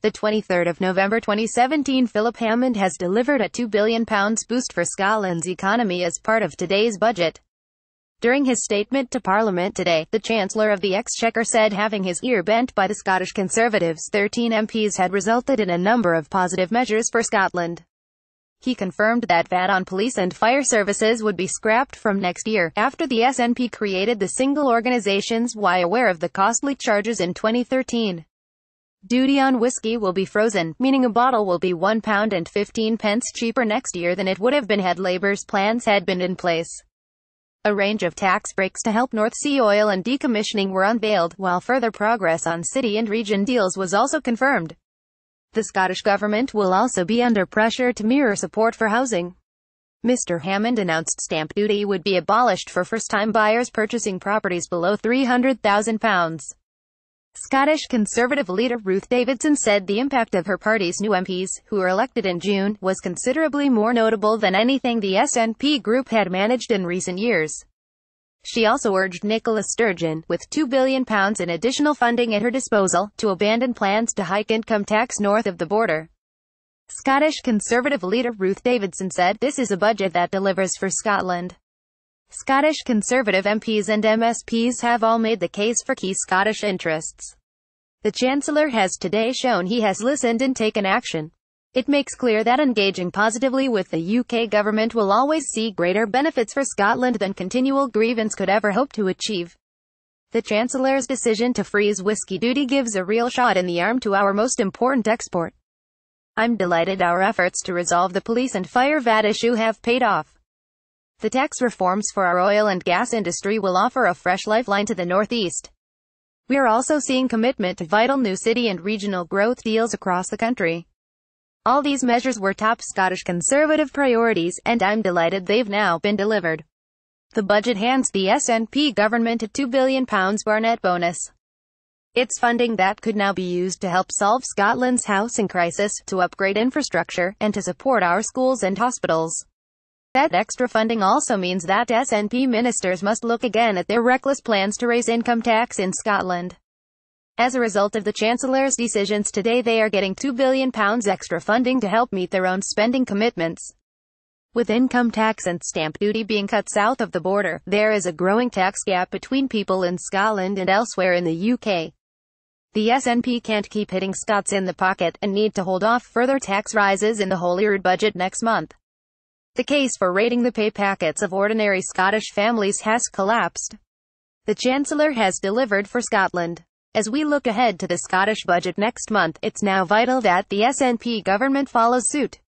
The 23rd of November 2017 Philip Hammond has delivered a £2 billion boost for Scotland's economy as part of today's budget. During his statement to Parliament today, the Chancellor of the Exchequer said having his ear bent by the Scottish Conservatives 13 MPs had resulted in a number of positive measures for Scotland. He confirmed that VAT on police and fire services would be scrapped from next year, after the SNP created the single organisations why aware of the costly charges in 2013. Duty on whiskey will be frozen, meaning a bottle will be £1 and 15 pence cheaper next year than it would have been had Labour's plans had been in place. A range of tax breaks to help North Sea oil and decommissioning were unveiled, while further progress on city and region deals was also confirmed. The Scottish Government will also be under pressure to mirror support for housing. Mr. Hammond announced stamp duty would be abolished for first-time buyers purchasing properties below £300,000. Scottish Conservative leader Ruth Davidson said the impact of her party's new MPs, who were elected in June, was considerably more notable than anything the SNP group had managed in recent years. She also urged Nicola Sturgeon, with £2 billion in additional funding at her disposal, to abandon plans to hike income tax north of the border. Scottish Conservative leader Ruth Davidson said, This is a budget that delivers for Scotland. Scottish Conservative MPs and MSPs have all made the case for key Scottish interests. The Chancellor has today shown he has listened and taken action. It makes clear that engaging positively with the UK government will always see greater benefits for Scotland than continual grievance could ever hope to achieve. The Chancellor's decision to freeze whiskey duty gives a real shot in the arm to our most important export. I'm delighted our efforts to resolve the police and fire VAT issue have paid off. The tax reforms for our oil and gas industry will offer a fresh lifeline to the Northeast. We are also seeing commitment to vital new city and regional growth deals across the country. All these measures were top Scottish Conservative priorities, and I'm delighted they've now been delivered. The budget hands the SNP government a £2 billion Barnett bonus. It's funding that could now be used to help solve Scotland's housing crisis, to upgrade infrastructure, and to support our schools and hospitals. That extra funding also means that SNP ministers must look again at their reckless plans to raise income tax in Scotland. As a result of the Chancellor's decisions today they are getting £2 billion extra funding to help meet their own spending commitments. With income tax and stamp duty being cut south of the border, there is a growing tax gap between people in Scotland and elsewhere in the UK. The SNP can't keep hitting Scots in the pocket and need to hold off further tax rises in the Holyrood budget next month. The case for raiding the pay packets of ordinary Scottish families has collapsed. The Chancellor has delivered for Scotland. As we look ahead to the Scottish budget next month, it's now vital that the SNP government follows suit.